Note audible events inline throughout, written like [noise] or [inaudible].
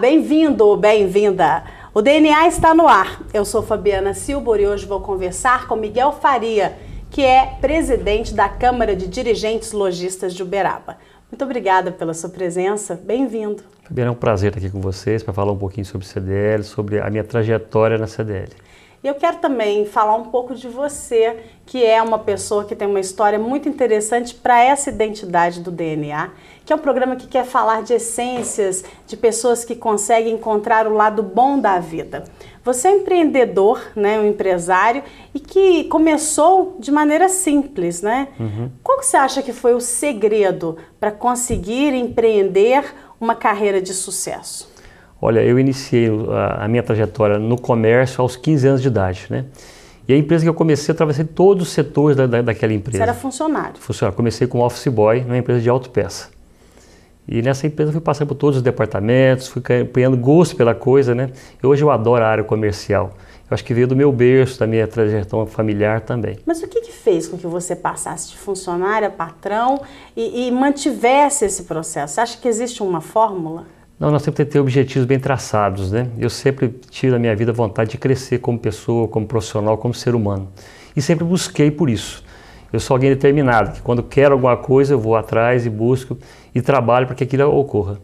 Bem-vindo, bem-vinda! O DNA está no ar. Eu sou Fabiana Silbor e hoje vou conversar com Miguel Faria, que é presidente da Câmara de Dirigentes Logistas de Uberaba. Muito obrigada pela sua presença, bem-vindo. Fabiana, é um prazer estar aqui com vocês para falar um pouquinho sobre CDL, sobre a minha trajetória na CDL. E eu quero também falar um pouco de você, que é uma pessoa que tem uma história muito interessante para essa identidade do DNA que é um programa que quer falar de essências, de pessoas que conseguem encontrar o lado bom da vida. Você é empreendedor, né, um empresário, e que começou de maneira simples, né? Uhum. Qual que você acha que foi o segredo para conseguir empreender uma carreira de sucesso? Olha, eu iniciei ah, a, minha trajetória no comércio aos 15 anos de idade, né? E a empresa que eu comecei, eu atravessei todos os setores da, da, daquela empresa. Você era funcionário? Funcionário. Comecei com office boy numa empresa de autopeça. E nessa empresa eu fui passando por todos os departamentos, fui ganhando gosto pela coisa, né? E hoje eu adoro a área comercial. Eu acho que veio do meu berço, da minha trajetória familiar também. Mas o que, que fez com que você passasse de funcionária, patrão e, e mantivesse esse processo? Você acha que existe uma fórmula? Não, nós sempre ter objetivos bem traçados, né? Eu sempre tive na minha vida vontade de crescer como pessoa, como profissional, como ser humano. E sempre busquei por isso. Eu sou alguém determinado, que quando quero alguma coisa, eu vou atrás e busco e trabalho para que aquilo ocorra.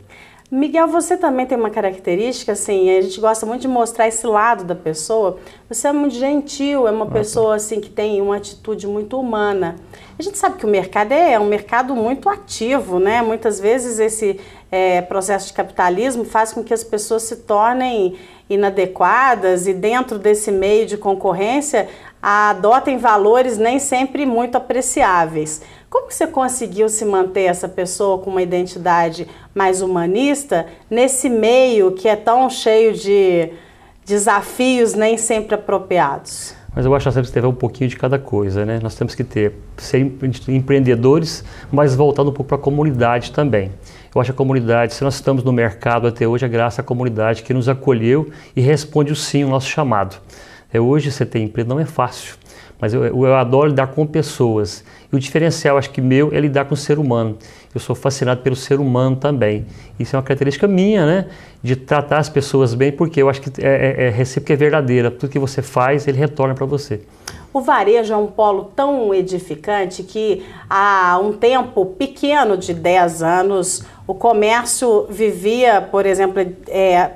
Miguel, você também tem uma característica, assim, a gente gosta muito de mostrar esse lado da pessoa. Você é muito gentil, é uma ah, tá. pessoa, assim, que tem uma atitude muito humana. A gente sabe que o mercado é, é um mercado muito ativo, né? Muitas vezes esse é, processo de capitalismo faz com que as pessoas se tornem inadequadas e dentro desse meio de concorrência adotem valores nem sempre muito apreciáveis. Como você conseguiu se manter essa pessoa com uma identidade mais humanista nesse meio que é tão cheio de desafios nem sempre apropriados? Mas eu acho que nós temos que ter um pouquinho de cada coisa, né? Nós temos que ter, ser empreendedores, mas voltando um pouco para a comunidade também. Eu acho que a comunidade, se nós estamos no mercado até hoje, é graças à comunidade que nos acolheu e responde o sim ao nosso chamado. É, hoje você tem emprego não é fácil, mas eu, eu adoro lidar com pessoas. E o diferencial, acho que meu, é lidar com o ser humano. Eu sou fascinado pelo ser humano também. Isso é uma característica minha, né? De tratar as pessoas bem, porque eu acho que é, é, é recíproca, é verdadeira. Tudo que você faz, ele retorna para você. O varejo é um polo tão edificante que há um tempo pequeno de 10 anos, o comércio vivia, por exemplo, é,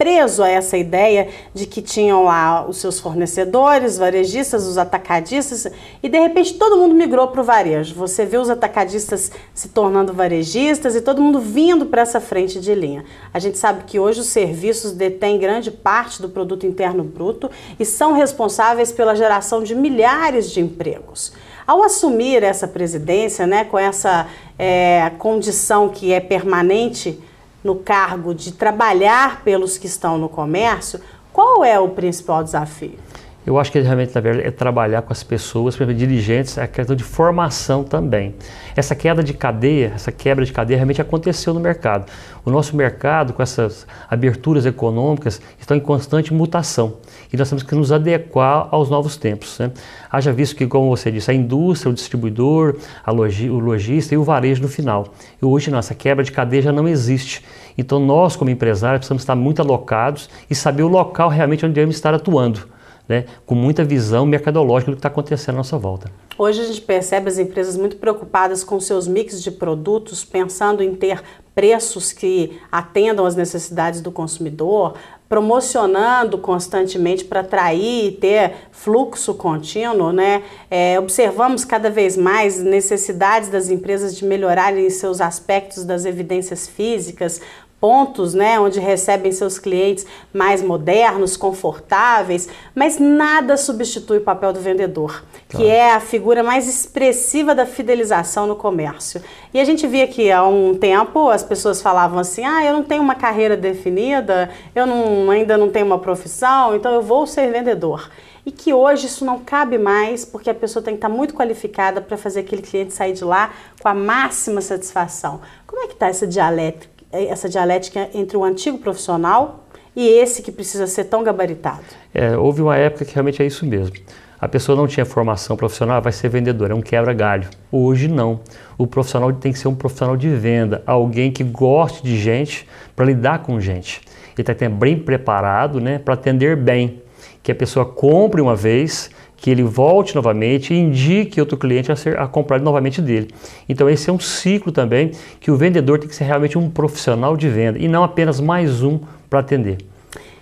preso a essa ideia de que tinham lá os seus fornecedores, varejistas, os atacadistas, e de repente todo mundo migrou para o varejo. Você vê os atacadistas se tornando varejistas e todo mundo vindo para essa frente de linha. A gente sabe que hoje os serviços detêm grande parte do produto interno bruto e são responsáveis pela geração de milhares de empregos. Ao assumir essa presidência, né, com essa é, condição que é permanente, no cargo de trabalhar pelos que estão no comércio, qual é o principal desafio? Eu acho que é realmente, na verdade, é trabalhar com as pessoas, por exemplo, dirigentes, é questão de formação também. Essa queda de cadeia, essa quebra de cadeia realmente aconteceu no mercado. O nosso mercado, com essas aberturas econômicas, está em constante mutação. E nós temos que nos adequar aos novos tempos. Né? Haja visto que, como você disse, a indústria, o distribuidor, logi, o lojista e o varejo no final. E hoje, nossa quebra de cadeia já não existe. Então, nós, como empresários, precisamos estar muito alocados e saber o local realmente onde devemos estar atuando né, com muita visão mercadológica do que está acontecendo à nossa volta. Hoje a gente percebe as empresas muito preocupadas com seus mix de produtos, pensando em ter preços que atendam às necessidades do consumidor, promocionando constantemente para atrair e ter fluxo contínuo, né? É, observamos cada vez mais necessidades das empresas de melhorarem seus aspectos das evidências físicas, pontos, né, onde recebem seus clientes mais modernos, confortáveis, mas nada substitui o papel do vendedor, claro. que é a figura mais expressiva da fidelização no comércio. E a gente via que há um tempo as pessoas falavam assim: "Ah, eu não tenho uma carreira definida, eu não, ainda não tenho uma profissão, então eu vou ser vendedor" e que hoje isso não cabe mais, porque a pessoa tem que estar muito qualificada para fazer aquele cliente sair de lá com a máxima satisfação. Como é que está essa dialética é, essa dialética entre o antigo profissional e esse que precisa ser tão gabaritado? É, houve uma época que realmente é isso mesmo. A pessoa não tinha formação profissional, vai ser vendedora, é um quebra-galho. Hoje não. O profissional tem que ser um profissional de venda, alguém que goste de gente para lidar com gente. Ele tem que estar bem preparado né, para atender bem. Que a pessoa compre uma vez, que ele volte novamente e indique outro cliente a, ser, a comprar novamente dele. Então esse é um ciclo também que o vendedor tem que ser realmente um profissional de venda e não apenas mais um para atender.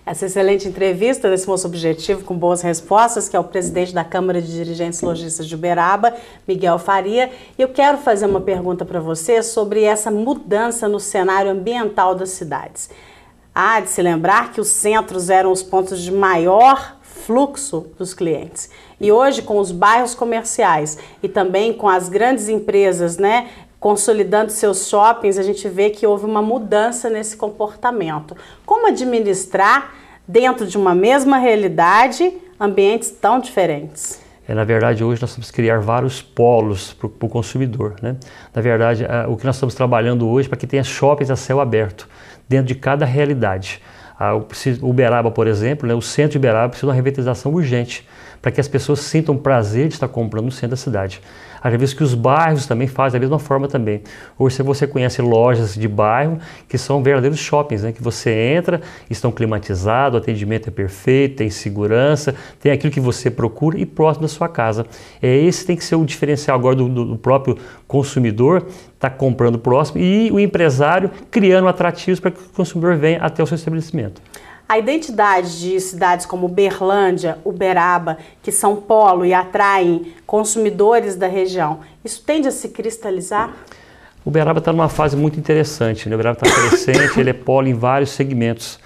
Essa excelente entrevista desse moço objetivo com boas respostas, que é o presidente da Câmara de Dirigentes Lojistas de Uberaba, Miguel Faria. E eu quero fazer uma pergunta para você sobre essa mudança no cenário ambiental das cidades. Há de se lembrar que os centros eram os pontos de maior fluxo dos clientes. E hoje, com os bairros comerciais e também com as grandes empresas, né, consolidando seus shoppings, a gente vê que houve uma mudança nesse comportamento. Como administrar dentro de uma mesma realidade ambientes tão diferentes? É, na verdade, hoje nós temos que criar vários polos para o consumidor. Né? Na verdade, a, o que nós estamos trabalhando hoje é para que tenha shoppings a céu aberto, dentro de cada realidade. Ah, Uberaba, por exemplo, né, o centro de Uberaba precisa de uma revitalização urgente para que as pessoas sintam prazer de estar comprando no centro da cidade. Haja visto que os bairros também fazem da mesma forma também. Ou se você conhece lojas de bairro que são verdadeiros shoppings, né? que você entra, estão climatizados, o atendimento é perfeito, tem segurança, tem aquilo que você procura e próximo da sua casa. É, esse tem que ser o diferencial agora do, do próprio consumidor está comprando próximo e o empresário criando atrativos para que o consumidor venha até o seu estabelecimento. A identidade de cidades como Berlândia, Uberaba, que são polo e atraem consumidores da região, isso tende a se cristalizar? Uberaba está numa fase muito interessante. Né? Uberaba está crescente, [coughs] ele é polo em vários segmentos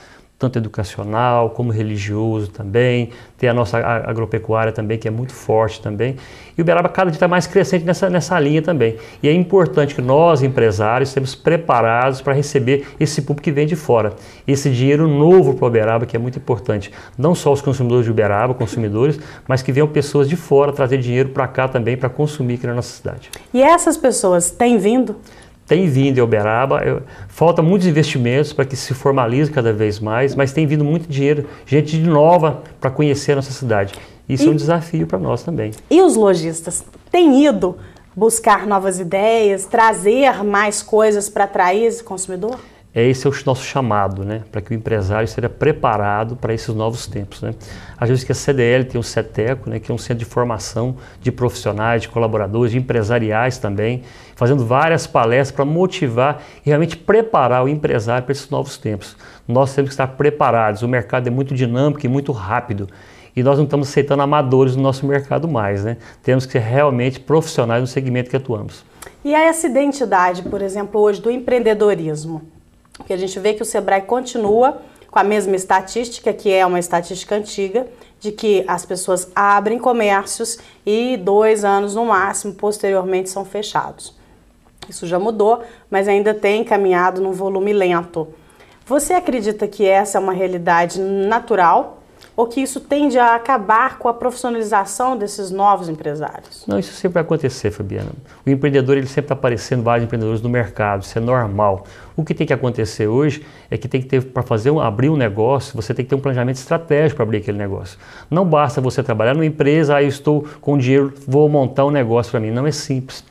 tanto educacional como religioso também, tem a nossa agropecuária também, que é muito forte também. E o Uberaba cada dia está mais crescente nessa, nessa linha também. E é importante que nós, empresários, estejamos preparados para receber esse público que vem de fora. Esse dinheiro novo para o Uberaba, que é muito importante. Não só os consumidores de Uberaba, consumidores, mas que venham pessoas de fora trazer dinheiro para cá também, para consumir aqui na nossa cidade. E essas pessoas têm vindo? tem vindo em Uberaba, eu, falta muitos investimentos para que se formalize cada vez mais, mas tem vindo muito dinheiro, gente nova para conhecer a nossa cidade. Isso e, é um desafio para nós também. E os lojistas têm ido buscar novas ideias, trazer mais coisas para atrair esse consumidor? é esse é o nosso chamado, né? Para que o empresário seja preparado para esses novos tempos, né? A gente que a CDL tem o CETECO, né? Que é um centro de formação de profissionais, de colaboradores, de empresariais também, fazendo várias palestras para motivar e realmente preparar o empresário para esses novos tempos. Nós temos que estar preparados. O mercado é muito dinâmico e muito rápido. E nós não estamos aceitando amadores no nosso mercado mais, né? Temos que ser realmente profissionais no segmento que atuamos. E é essa identidade, por exemplo, hoje do empreendedorismo? porque a gente vê que o Sebrae continua com a mesma estatística, que é uma estatística antiga, de que as pessoas abrem comércios e dois anos no máximo posteriormente são fechados. Isso já mudou, mas ainda tem caminhado num volume lento. Você acredita que essa é uma realidade natural ou que isso tende a acabar com a profissionalização desses novos empresários? Não, isso sempre vai acontecer, Fabiana. O empreendedor ele sempre está aparecendo vários empreendedores no mercado, isso é normal. O que tem que acontecer hoje é que tem que ter para fazer um, abrir um negócio, você tem que ter um planejamento estratégico para abrir aquele negócio. Não basta você trabalhar numa empresa, aí ah, eu estou com dinheiro, vou montar um negócio para mim. Não é simples.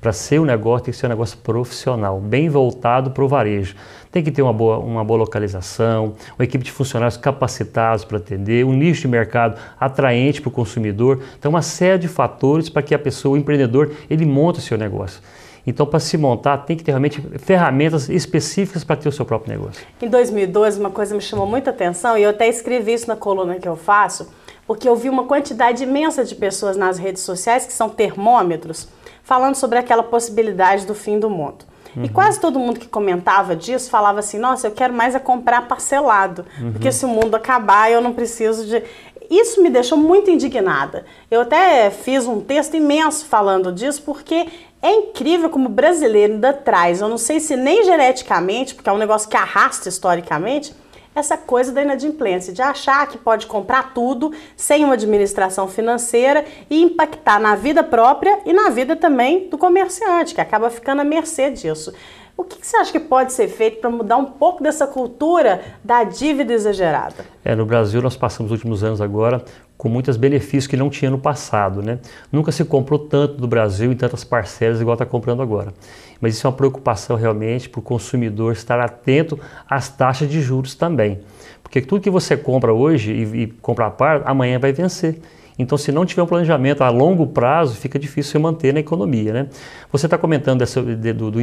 Para ser um negócio, tem que ser um negócio profissional, bem voltado para o varejo. Tem que ter uma boa, uma boa localização, uma equipe de funcionários capacitados para atender, um nicho de mercado atraente para o consumidor. Então, uma série de fatores para que a pessoa, o empreendedor, ele monte o seu negócio. Então, para se montar, tem que ter realmente ferramentas específicas para ter o seu próprio negócio. Em 2012, uma coisa me chamou muita atenção e eu até escrevi isso na coluna que eu faço, porque eu vi uma quantidade imensa de pessoas nas redes sociais que são termômetros falando sobre aquela possibilidade do fim do mundo. E uhum. quase todo mundo que comentava disso falava assim: nossa, eu quero mais é comprar parcelado, uhum. porque se o mundo acabar, eu não preciso de. Isso me deixou muito indignada. Eu até fiz um texto imenso falando disso, porque é incrível como o brasileiro ainda traz. Eu não sei se nem geneticamente, porque é um negócio que arrasta historicamente essa coisa da inadimplência, de achar que pode comprar tudo sem uma administração financeira e impactar na vida própria e na vida também do comerciante, que acaba ficando à mercê disso. O que, você acha que pode ser feito para mudar um pouco dessa cultura da dívida exagerada? É, no Brasil nós passamos os últimos anos agora com muitos benefícios que não tinha no passado, né? Nunca se comprou tanto do Brasil em tantas parcelas igual está comprando agora. Mas isso é uma preocupação realmente para o consumidor estar atento às taxas de juros também. Porque tudo que você compra hoje e, e compra a par, amanhã vai vencer. Então, se não tiver um planejamento a longo prazo, fica difícil manter na economia. Né? Você está comentando dessa, de, do, do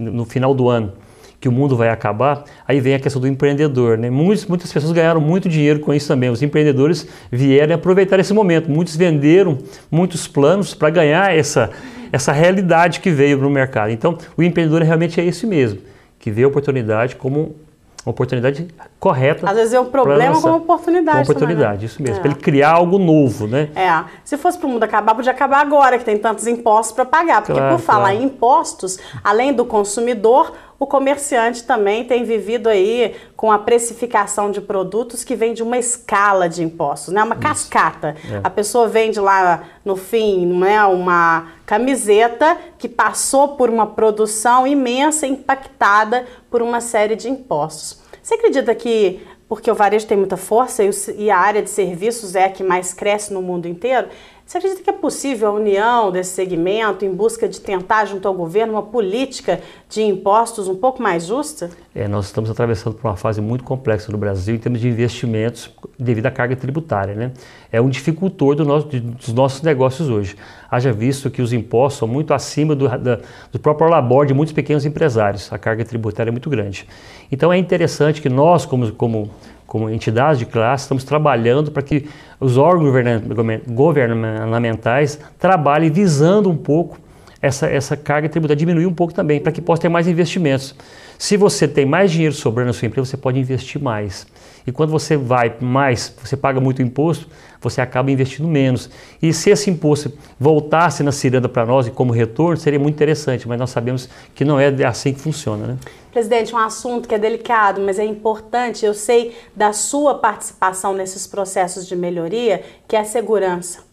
no final do ano que o mundo vai acabar, aí vem a questão do empreendedor. Né? Muitas, muitas pessoas ganharam muito dinheiro com isso também. Os empreendedores vieram aproveitar esse momento. Muitos venderam muitos planos para ganhar essa, essa realidade que veio no mercado. Então, o empreendedor realmente é esse mesmo, que vê a oportunidade como uma oportunidade correta. Às vezes é um problema com uma oportunidade. Uma oportunidade, também, né? isso mesmo. É. Para ele criar algo novo, né? É. Se fosse para o mundo acabar, podia acabar agora, que tem tantos impostos para pagar. Porque claro, por falar claro. em impostos, além do consumidor, o comerciante também tem vivido aí com a precificação de produtos que vem de uma escala de impostos, né? Uma cascata. É. A pessoa vende lá no fim, né, uma camiseta que passou por uma produção imensa, impactada por uma série de impostos. Você acredita que porque o varejo tem muita força e a área de serviços é a que mais cresce no mundo inteiro, você acredita que é possível a união desse segmento em busca de tentar, junto ao governo, uma política de impostos um pouco mais justa? É, nós estamos atravessando por uma fase muito complexa no Brasil em termos de investimentos devido à carga tributária. Né? É um dificultor do nosso, dos nossos negócios hoje. Haja visto que os impostos são muito acima do, da, do próprio labor de muitos pequenos empresários. A carga tributária é muito grande. Então é interessante que nós, como, como como entidades de classe, estamos trabalhando para que os órgãos governamentais trabalhem visando um pouco essa, essa carga tributária, diminuir um pouco também, para que possa ter mais investimentos. Se você tem mais dinheiro sobrando na sua empresa, você pode investir mais. E quando você vai mais, você paga muito imposto, você acaba investindo menos. E se esse imposto voltasse na ciranda para nós e como retorno, seria muito interessante, mas nós sabemos que não é assim que funciona. Né? Presidente, um assunto que é delicado, mas é importante, eu sei da sua participação nesses processos de melhoria, que é a segurança.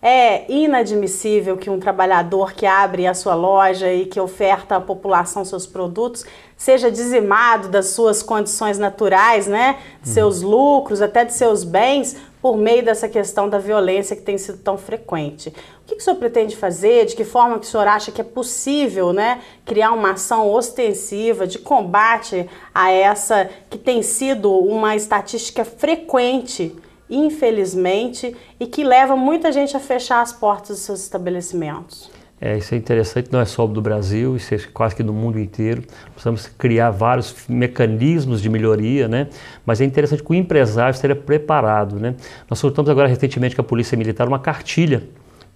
É inadmissível que um trabalhador que abre a sua loja e que oferta à população seus produtos seja dizimado das suas condições naturais, né? De seus uhum. lucros, até de seus bens, por meio dessa questão da violência que tem sido tão frequente. O que, que o senhor pretende fazer? De que forma que o senhor acha que é possível né, criar uma ação ostensiva de combate a essa que tem sido uma estatística frequente infelizmente, e que leva muita gente a fechar as portas dos seus estabelecimentos. É, isso é interessante, não é só do Brasil, isso é quase que do mundo inteiro. Precisamos criar vários mecanismos de melhoria, né? Mas é interessante que o empresário esteja preparado, né? Nós soltamos agora recentemente com a Polícia Militar uma cartilha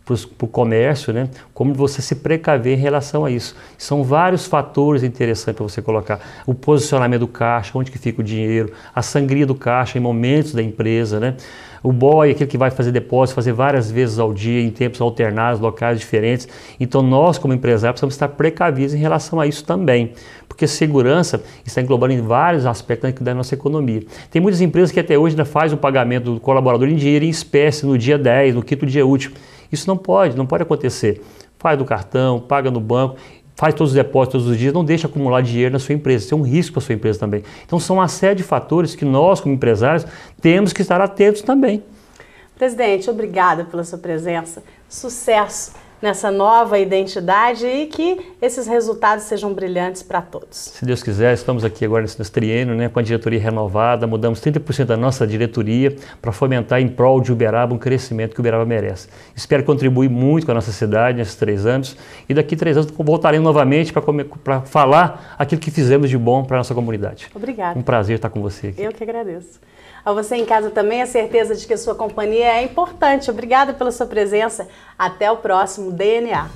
para o comércio, né? como você se precaver em relação a isso. São vários fatores interessantes para você colocar. O posicionamento do caixa, onde que fica o dinheiro, a sangria do caixa em momentos da empresa, né? o boy, aquele que vai fazer depósito, fazer várias vezes ao dia, em tempos alternados, locais diferentes. Então nós, como empresário precisamos estar precavidos em relação a isso também, porque segurança está englobando em vários aspectos da nossa economia. Tem muitas empresas que até hoje ainda fazem o pagamento do colaborador em dinheiro em espécie no dia 10, no quinto dia útil. Isso não pode, não pode acontecer. Faz do cartão, paga no banco, faz todos os depósitos todos os dias, não deixa acumular dinheiro na sua empresa. Isso é um risco para a sua empresa também. Então são uma série de fatores que nós, como empresários, temos que estar atentos também. Presidente, obrigada pela sua presença. Sucesso nessa nova identidade e que esses resultados sejam brilhantes para todos. Se Deus quiser, estamos aqui agora nesse triênio, né, com a diretoria renovada, mudamos 30% da nossa diretoria para fomentar em prol de Uberaba um crescimento que Uberaba merece. Espero contribuir muito com a nossa cidade nesses três anos e daqui três anos voltaremos novamente para falar aquilo que fizemos de bom para a nossa comunidade. Obrigada. Um prazer estar com você aqui. Eu que agradeço. A você em casa também, a certeza de que a sua companhia é importante. Obrigada pela sua presença. Até o próximo DNA.